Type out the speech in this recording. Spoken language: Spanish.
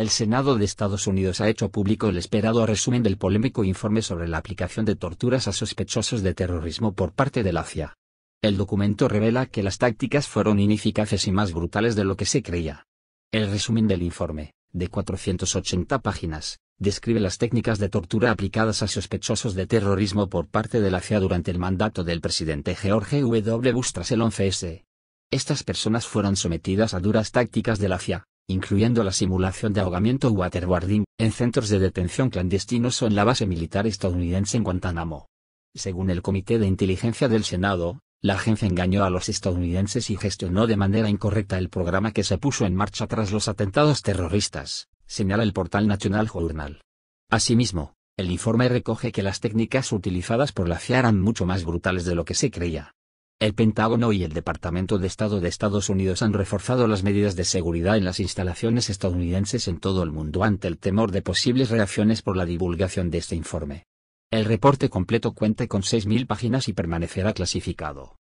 El Senado de Estados Unidos ha hecho público el esperado resumen del polémico informe sobre la aplicación de torturas a sospechosos de terrorismo por parte de la CIA. El documento revela que las tácticas fueron ineficaces y más brutales de lo que se creía. El resumen del informe, de 480 páginas, describe las técnicas de tortura aplicadas a sospechosos de terrorismo por parte de la CIA durante el mandato del presidente George W. Bush tras el 11S. Estas personas fueron sometidas a duras tácticas de la CIA, incluyendo la simulación de ahogamiento waterboarding, en centros de detención clandestinos o en la base militar estadounidense en Guantánamo. Según el Comité de Inteligencia del Senado, la agencia engañó a los estadounidenses y gestionó de manera incorrecta el programa que se puso en marcha tras los atentados terroristas, señala el portal National Journal. Asimismo, el informe recoge que las técnicas utilizadas por la CIA eran mucho más brutales de lo que se creía. El Pentágono y el Departamento de Estado de Estados Unidos han reforzado las medidas de seguridad en las instalaciones estadounidenses en todo el mundo ante el temor de posibles reacciones por la divulgación de este informe. El reporte completo cuenta con 6.000 páginas y permanecerá clasificado.